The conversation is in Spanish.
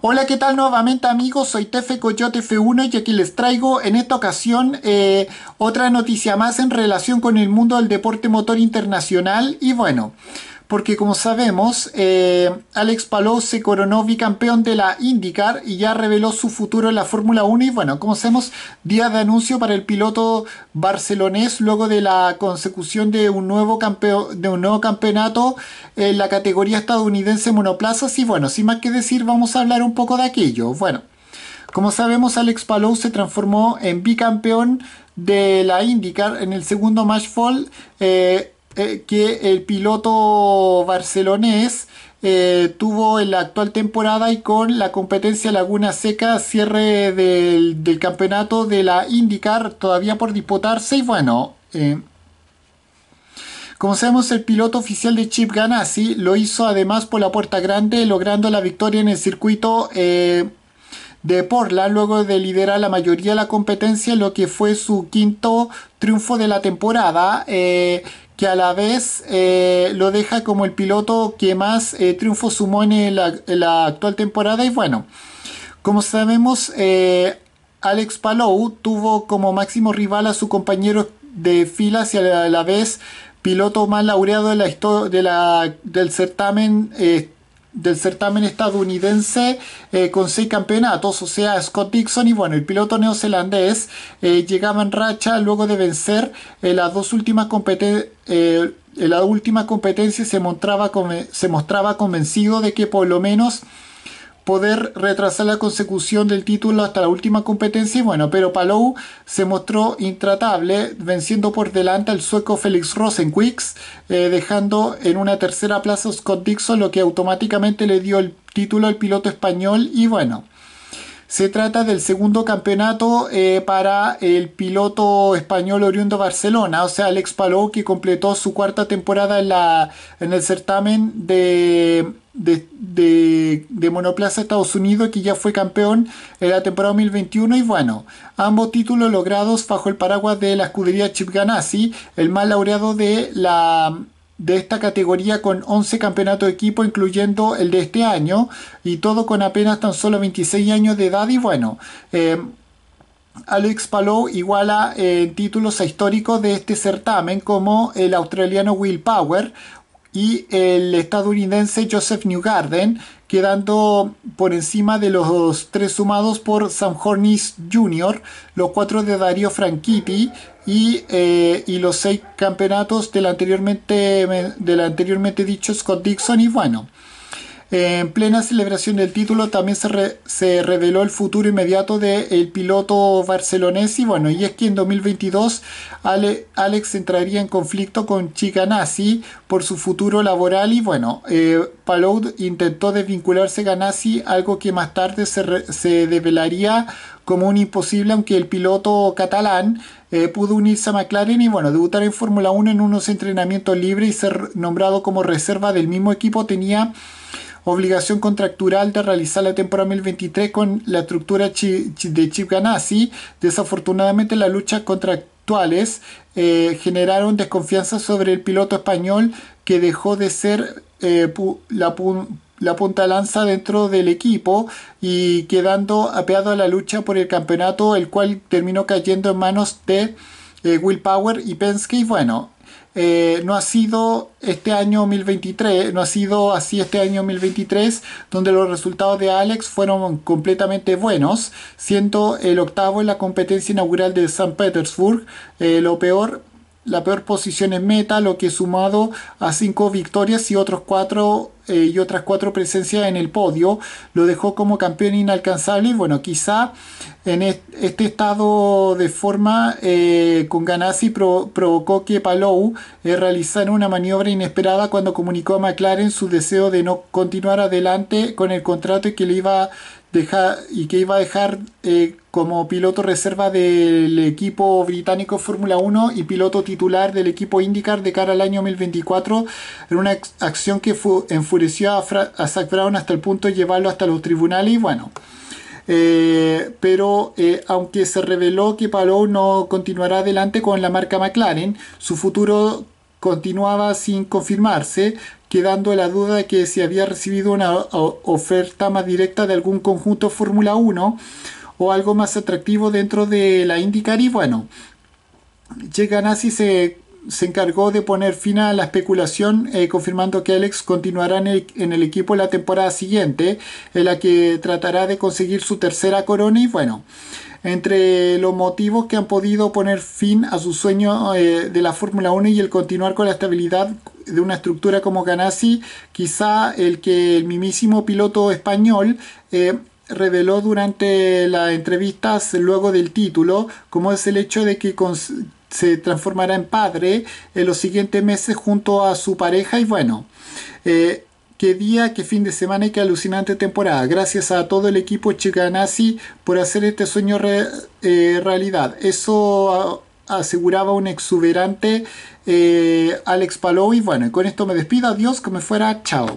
Hola, ¿qué tal nuevamente amigos? Soy Tefe Coyote F1 y aquí les traigo en esta ocasión eh, otra noticia más en relación con el mundo del deporte motor internacional y bueno porque como sabemos, eh, Alex Palou se coronó bicampeón de la IndyCar y ya reveló su futuro en la Fórmula 1 y bueno, como sabemos, días de anuncio para el piloto barcelonés luego de la consecución de un nuevo, de un nuevo campeonato en la categoría estadounidense monoplazas y bueno, sin más que decir, vamos a hablar un poco de aquello. Bueno, como sabemos, Alex Palou se transformó en bicampeón de la IndyCar en el segundo match fall eh, eh, que el piloto barcelonés eh, tuvo en la actual temporada y con la competencia Laguna Seca cierre del, campeonato de la IndyCar todavía por disputarse y bueno eh, como sabemos el piloto oficial de Chip Ganassi lo hizo además por la puerta grande logrando la victoria en el circuito de Porla, luego de liderar la mayoría de la competencia lo que fue su quinto triunfo de la temporada que a la vez eh, lo deja como el piloto que más eh, triunfo sumó en la, actual temporada. Y bueno, como sabemos, eh, Alex Palou tuvo como máximo rival a su compañero de filas y a la, vez piloto más laureado de la, de del certamen del certamen estadounidense eh, con seis campeonatos, o sea, Scott Dixon y bueno, el piloto neozelandés eh, llegaba en racha luego de vencer en eh, las dos últimas competencias. Eh, la última competencia se mostraba, se mostraba convencido de que por lo menos poder retrasar la consecución del título hasta la última competencia y bueno, pero Palou se mostró intratable venciendo por delante al sueco Felix Rosenquist eh, dejando en una tercera plaza a Scott Dixon lo que automáticamente le dio el título al piloto español y bueno se trata del segundo campeonato eh, para el piloto español oriundo Barcelona, o sea, Alex Palou, que completó su cuarta temporada en, la, en el certamen de, de, monoplaza Estados Unidos que ya fue campeón en la temporada 2021 y bueno, ambos títulos logrados bajo el paraguas de la escudería Chip Ganassi, el más laureado de la de esta categoría con 11 campeonatos de equipo, incluyendo el de este año, y todo con apenas tan solo 26 años de edad. Y bueno, eh, Alex Palou iguala en títulos históricos de este certamen como el australiano Will Power y el estadounidense Joseph Newgarden, quedando por encima de los tres sumados por Sam Hornis Jr., los cuatro de Darío Franchitti eh, y, los seis campeonatos del anteriormente, del anteriormente dicho Scott Dixon y bueno. En plena celebración del título también se, reveló el futuro inmediato del piloto barcelonés y bueno, y es que en 2022 Alex entraría en conflicto con Ganassi por su futuro laboral y bueno, eh, Palou intentó desvincularse Ganassi, algo que más tarde se, develaría como un imposible, aunque el piloto catalán eh, pudo unirse a McLaren y bueno, debutar en Fórmula 1 en unos entrenamientos libres y ser nombrado como reserva del mismo equipo tenía obligación contractual de realizar la temporada 2023 con la estructura de Chip Ganassi. Desafortunadamente, las luchas contractuales eh, generaron desconfianza sobre el piloto español que dejó de ser eh, la punta lanza dentro del equipo y quedando apeado a la lucha por el campeonato, el cual terminó cayendo en manos de eh, Will Power y Penske. Y bueno, eh, no ha sido este año 2023, no ha sido así este año 2023, donde los resultados de Alex fueron completamente buenos, siendo el octavo en la competencia inaugural de San Petersburg. Eh, lo peor la peor posición en meta, lo que sumado a cinco victorias y otros cuatro eh, y otras cuatro presencias en el podio, lo dejó como campeón inalcanzable. bueno, quizá en este estado de forma, eh, con Ganassi provocó que Palou eh, realizara una maniobra inesperada cuando comunicó a McLaren su deseo de no continuar adelante con el contrato y que le iba deja, y que iba a dejar eh, como piloto reserva del equipo británico Fórmula 1 y piloto titular del equipo IndyCar de cara al año 2024, en una acción que fue, enfureció a, Zach Brown hasta el punto de llevarlo hasta los tribunales y bueno. Eh, pero eh, aunque se reveló que Palou no continuará adelante con la marca McLaren, su futuro continuaba sin confirmarse, quedando la duda de que si había recibido una oferta más directa de algún conjunto Fórmula 1 o algo más atractivo dentro de la IndyCar y bueno, Ganassi se, se, encargó de poner fin a la especulación eh, confirmando que Alex continuará en el, en el equipo la temporada siguiente en la que tratará de conseguir su tercera corona y bueno, entre los motivos que han podido poner fin a su sueño eh, de la Fórmula 1 y el continuar con la estabilidad de una estructura como Ganassi, quizá el que el mismísimo piloto español eh, reveló durante las entrevistas luego del título, como es el hecho de que se transformará en padre en los siguientes meses junto a su pareja y bueno. Eh, qué día, qué fin de semana y qué alucinante temporada. Gracias a todo el equipo Chicanasi por hacer este sueño eh, realidad. Eso ah, aseguraba un exuberante eh, Alex Palou. Y bueno, con esto me despido. Adiós, que me fuera. Chao.